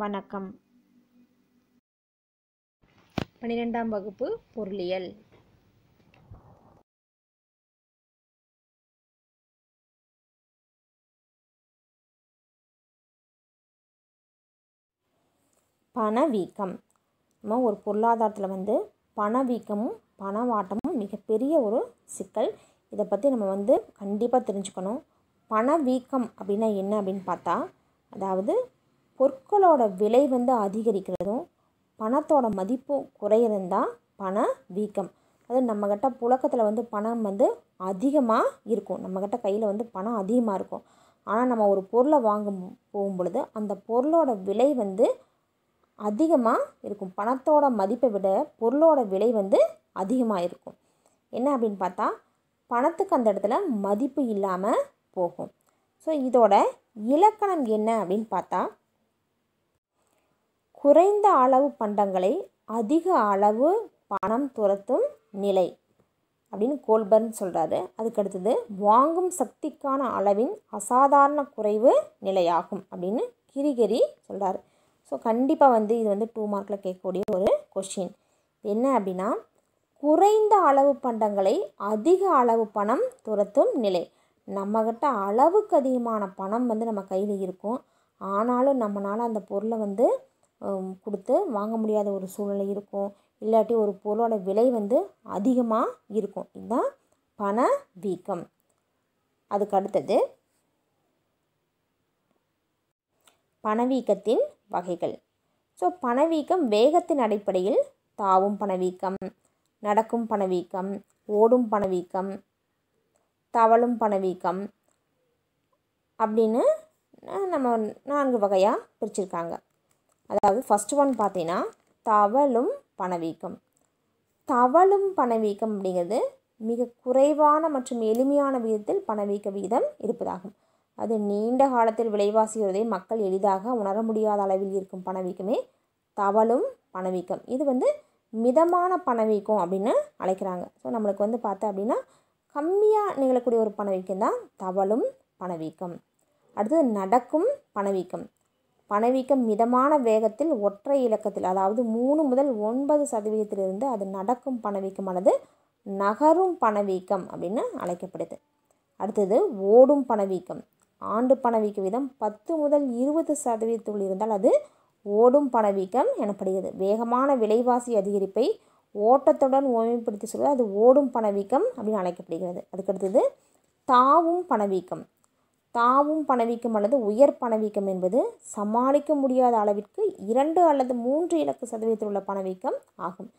வணக்கம் பன்னிரெண்டாம் வகுப்பு பொருளியல் பணவீக்கம் நம்ம ஒரு பொருளாதாரத்தில் வந்து பணவீக்கமும் பணவாட்டமும் மிகப்பெரிய ஒரு சிக்கல் இதை பற்றி நம்ம வந்து கண்டிப்பாக தெரிஞ்சுக்கணும் பணவீக்கம் அப்படின்னா என்ன அப்படின்னு பார்த்தா அதாவது பொருட்களோட விலை வந்து அதிகரிக்கிறதும் பணத்தோட மதிப்பு குறையிறதும் தான் பண வீக்கம் அதுவும் நம்மக்கிட்ட புழக்கத்தில் வந்து பணம் வந்து அதிகமாக இருக்கும் நம்மக்கிட்ட கையில் வந்து பணம் அதிகமாக இருக்கும் ஆனால் நம்ம ஒரு பொருளை வாங்க போகும் பொழுது அந்த பொருளோட விலை வந்து அதிகமாக இருக்கும் பணத்தோட மதிப்பை விட பொருளோட விலை வந்து அதிகமாக இருக்கும் என்ன அப்படின்னு பார்த்தா பணத்துக்கு அந்த இடத்துல மதிப்பு இல்லாமல் போகும் ஸோ இதோட இலக்கணம் என்ன அப்படின்னு பார்த்தா குறைந்த அளவு பண்டங்களை அதிக அளவு பணம் துரத்தும் நிலை அப்படின்னு கோல்பர்ன் சொல்கிறாரு அதுக்கடுத்தது வாங்கும் சக்திக்கான அளவின் அசாதாரண குறைவு நிலையாகும் அப்படின்னு கிரிகிரி சொல்கிறார் ஸோ கண்டிப்பாக வந்து இது வந்து டூ மார்க்கில் கேட்கக்கூடிய ஒரு கொஷின் என்ன அப்படின்னா குறைந்த அளவு பண்டங்களை அதிக அளவு பணம் துரத்தும் நிலை நம்மக்கிட்ட அளவுக்கு அதிகமான பணம் வந்து நம்ம கையில் இருக்கும் ஆனாலும் நம்மளால் அந்த பொருளை வந்து கொடுத்து வாங்க முடியாத ஒரு சூழ்நிலை இருக்கும் இல்லாட்டி ஒரு பொருளோட விலை வந்து அதிகமாக இருக்கும் இதுதான் பண வீக்கம் அதுக்கு அடுத்தது பணவீக்கத்தின் வகைகள் ஸோ பணவீக்கம் வேகத்தின் அடிப்படையில் தாவும் பணவீக்கம் நடக்கும் பணவீக்கம் ஓடும் பணவீக்கம் தவளும் பணவீக்கம் அப்படின்னு நம்ம நான்கு வகையாக பிரிச்சிருக்காங்க அதாவது ஃபஸ்ட் ஒன் பார்த்தீங்கன்னா தவளும் பணவீக்கம் தவளும் பணவீக்கம் அப்படிங்கிறது மிக குறைவான மற்றும் எளிமையான விதத்தில் பணவீக்க விகிதம் இருப்பதாகும் அது நீண்ட காலத்தில் விலைவாசி வருவதை மக்கள் எளிதாக உணர முடியாத அளவில் இருக்கும் பணவீக்கமே தவளும் பணவீக்கம் இது வந்து மிதமான பணவீக்கம் அப்படின்னு அழைக்கிறாங்க ஸோ நம்மளுக்கு வந்து பார்த்தா அப்படின்னா கம்மியாக நிகழக்கூடிய ஒரு பணவீக்கம் தான் தவளும் பணவீக்கம் அடுத்தது நடக்கும் பணவீக்கம் பணவீக்கம் மிதமான வேகத்தில் ஒற்றை இலக்கத்தில் அதாவது மூணு முதல் ஒன்பது சதவீதத்திலிருந்து அது நடக்கும் பணவீக்கமானது நகரும் பணவீக்கம் அப்படின்னு அழைக்கப்படுது அடுத்தது ஓடும் பணவீக்கம் ஆண்டு பணவீக்க வீதம் பத்து முதல் இருபது சதவீதத்துள் இருந்தால் அது ஓடும் பணவீக்கம் எனப்படுகிறது வேகமான விலைவாசி அதிகரிப்பை ஓட்டத்துடன் ஓய்மைப்படுத்தி சொல்வது அது ஓடும் பணவீக்கம் அப்படின்னு அழைக்கப்படுகிறது அதுக்கடுத்தது தாவும் பணவீக்கம் தாவும் பணவீக்கம் அல்லது உயர் பணவீக்கம் என்பது சமாளிக்க முடியாத அளவிற்கு இரண்டு அல்லது மூன்று இலக்கு சதவீதத்தில் உள்ள பணவீக்கம் ஆகும்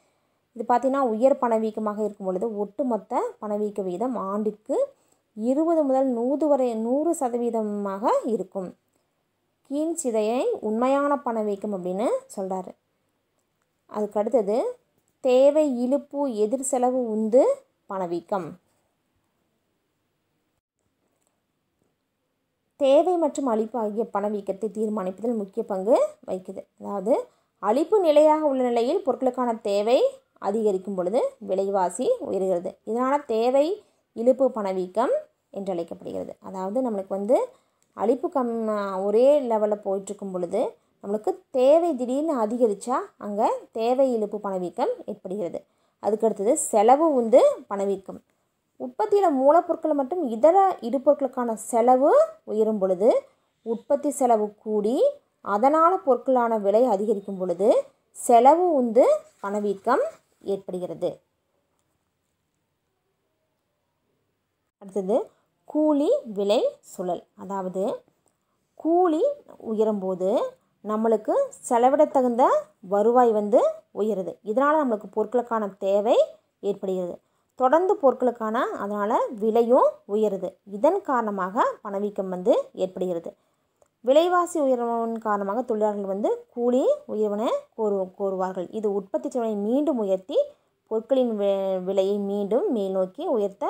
இது பார்த்திங்கன்னா உயர் பணவீக்கமாக இருக்கும் பொழுது ஒட்டுமொத்த பணவீக்க வீதம் ஆண்டிற்கு இருபது முதல் நூறு வரை நூறு சதவீதமாக இருக்கும் கீன்ஸ் சிதையை உண்மையான பணவீக்கம் அப்படின்னு சொல்கிறாரு அதுக்கு அடுத்தது தேவை இழுப்பு எதிர் செலவு உந்து பணவீக்கம் தேவை மற்றும் அழிப்பு ஆகிய பணவீக்கத்தை தீர்மானிப்பதில் முக்கிய பங்கு வகிக்குது அதாவது அழிப்பு நிலையாக உள்ள நிலையில் பொருட்களுக்கான தேவை அதிகரிக்கும் பொழுது விலைவாசி உயர்கிறது இதனால் தேவை இழுப்பு பணவீக்கம் என்று அழைக்கப்படுகிறது அதாவது நம்மளுக்கு வந்து அழிப்பு கம் ஒரே லெவலில் போயிட்டுருக்கும் பொழுது நம்மளுக்கு தேவை திடீர்னு அதிகரித்தா அங்கே தேவை இழுப்பு பணவீக்கம் ஏற்படுகிறது அதுக்கடுத்தது செலவு உந்து பணவீக்கம் உற்பத்தியில் மூலப்பொருட்கள் மற்றும் இதர இடுபொருட்களுக்கான செலவு உயரும் பொழுது உற்பத்தி செலவு கூடி அதனால் பொருட்களான விலை அதிகரிக்கும் பொழுது செலவு உந்து பணவீக்கம் ஏற்படுகிறது அடுத்தது கூலி விலை சுழல் அதாவது கூலி உயரும்போது நம்மளுக்கு செலவிட தகுந்த வருவாய் வந்து உயருது இதனால் நம்மளுக்கு பொருட்களுக்கான தேவை ஏற்படுகிறது தொடர்ந்து பொருட்களுக்கான அதனால் விலையும் உயருது இதன் காரணமாக பணவீக்கம் வந்து ஏற்படுகிறது விலைவாசி உயர்வின் காரணமாக தொழிலாளர்கள் வந்து கூலி உயர்வன கோரு கோருவார்கள் இது உற்பத்தி செலவை மீண்டும் உயர்த்தி பொருட்களின் விலையை மீண்டும் மேல் நோக்கி உயர்த்த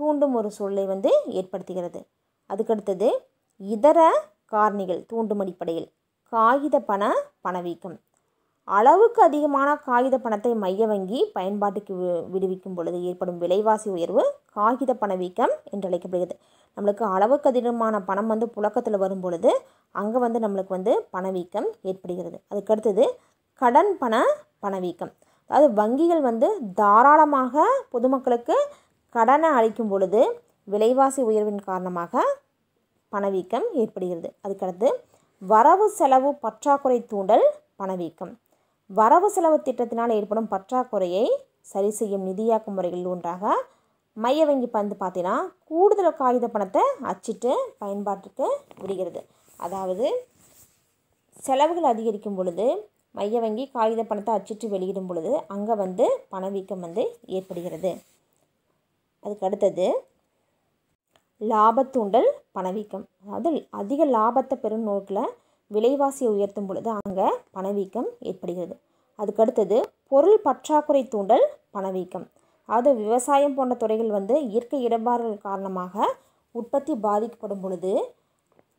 தூண்டும் ஒரு சூழலை வந்து ஏற்படுத்துகிறது அதுக்கடுத்தது இதர காரணிகள் தூண்டும் அடிப்படையில் காகித பண பணவீக்கம் அளவுக்கு அதிகமான காகித பணத்தை மைய வங்கி பயன்பாட்டுக்கு விடுவிக்கும் பொழுது ஏற்படும் விலைவாசி உயர்வு காகித பணவீக்கம் என்று அழைக்கப்படுகிறது நம்மளுக்கு அளவுக்கு அதிகமான பணம் வந்து புழக்கத்தில் வரும் பொழுது அங்கே வந்து நம்மளுக்கு வந்து பணவீக்கம் ஏற்படுகிறது அதுக்கடுத்தது கடன் பண பணவீக்கம் அதாவது வங்கிகள் வந்து தாராளமாக பொதுமக்களுக்கு கடனை அளிக்கும் பொழுது விலைவாசி உயர்வின் காரணமாக பணவீக்கம் ஏற்படுகிறது அதுக்கடுத்து வரவு செலவு பற்றாக்குறை தூண்டல் பணவீக்கம் வரவு செலவு திட்டத்தினால் ஏற்படும் பற்றாக்குறையை சரி செய்யும் நிதியாக்கும் முறைகள் ஒன்றாக மைய வங்கி பந்து பார்த்தீங்கன்னா கூடுதல் காகித பணத்தை அச்சிட்டு பயன்பாட்டுக்கு விடுகிறது அதாவது செலவுகள் அதிகரிக்கும் பொழுது மைய வங்கி காகித பணத்தை அச்சிட்டு வெளியிடும் பொழுது அங்கே வந்து பணவீக்கம் வந்து ஏற்படுகிறது அதுக்கு அடுத்தது லாபத்தூண்டல் பணவீக்கம் அதாவது அதிக லாபத்தை பெறும் நோக்கில் விலைவாசியை உயர்த்தும் பொழுது அங்கே பணவீக்கம் ஏற்படுகிறது அதுக்கடுத்தது பொருள் பற்றாக்குறை தூண்டல் பணவீக்கம் அது விவசாயம் போன்ற துறைகள் வந்து இயற்கை இடம்பாடுகள் காரணமாக உற்பத்தி பாதிக்கப்படும் பொழுது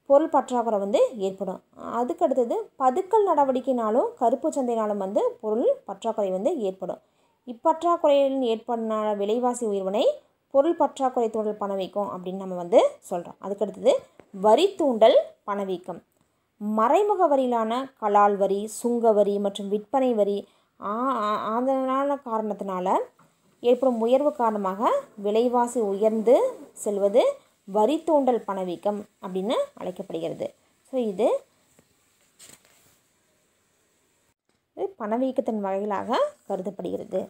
பொருள் பற்றாக்குறை வந்து ஏற்படும் அதுக்கடுத்தது பதுக்கல் நடவடிக்கைனாலும் கருப்பு சந்தையினாலும் வந்து பொருள் பற்றாக்குறை வந்து ஏற்படும் இப்பற்றாக்குறையில் ஏற்படினால விலைவாசி உயர்வினை பொருள் பற்றாக்குறை தூண்டல் பணவீக்கம் அப்படின்னு நம்ம வந்து சொல்கிறோம் அதுக்கடுத்தது வரி தூண்டல் பணவீக்கம் மறைமுக வரியிலான கலால் வரி சுங்க வரி மற்றும் விற்பனை வரி அதனால காரணத்தினால ஏற்படும் உயர்வு காரணமாக விலைவாசி உயர்ந்து செல்வது வரி தூண்டல் பணவீக்கம் அப்படின்னு அழைக்கப்படுகிறது ஸோ இது பணவீக்கத்தின் வகைகளாக கருதப்படுகிறது